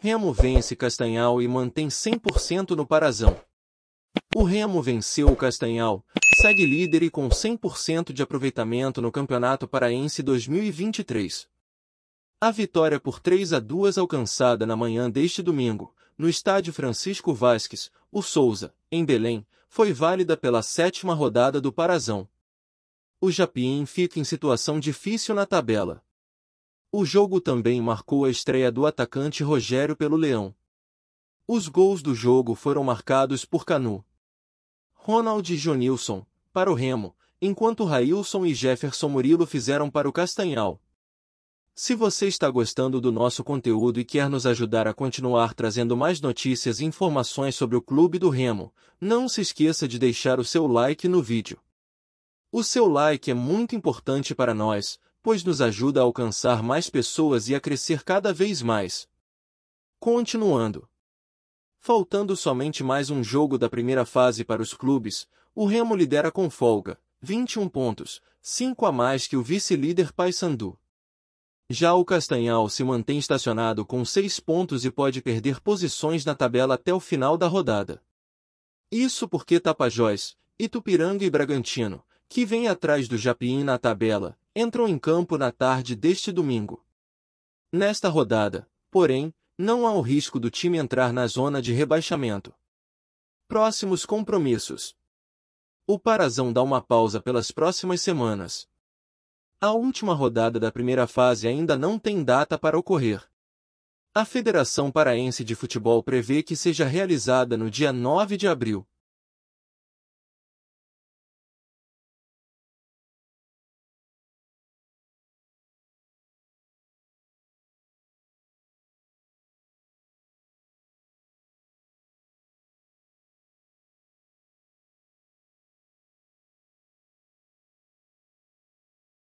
Remo vence Castanhal e mantém 100% no Parazão. O Remo venceu o Castanhal, segue líder e com 100% de aproveitamento no Campeonato Paraense 2023. A vitória por 3 a 2 alcançada na manhã deste domingo, no estádio Francisco Vasques, o Souza, em Belém, foi válida pela sétima rodada do Parazão. O Japim fica em situação difícil na tabela, o jogo também marcou a estreia do atacante Rogério pelo Leão. Os gols do jogo foram marcados por Canu, Ronald e Jonilson, para o Remo, enquanto Railson e Jefferson Murilo fizeram para o Castanhal. Se você está gostando do nosso conteúdo e quer nos ajudar a continuar trazendo mais notícias e informações sobre o Clube do Remo, não se esqueça de deixar o seu like no vídeo. O seu like é muito importante para nós, pois nos ajuda a alcançar mais pessoas e a crescer cada vez mais. Continuando. Faltando somente mais um jogo da primeira fase para os clubes, o Remo lidera com folga, 21 pontos, 5 a mais que o vice-líder Paysandu. Já o Castanhal se mantém estacionado com 6 pontos e pode perder posições na tabela até o final da rodada. Isso porque Tapajós, Itupiranga e Bragantino, que vem atrás do Japiim na tabela, entram em campo na tarde deste domingo. Nesta rodada, porém, não há o risco do time entrar na zona de rebaixamento. Próximos compromissos. O Parazão dá uma pausa pelas próximas semanas. A última rodada da primeira fase ainda não tem data para ocorrer. A Federação Paraense de Futebol prevê que seja realizada no dia 9 de abril,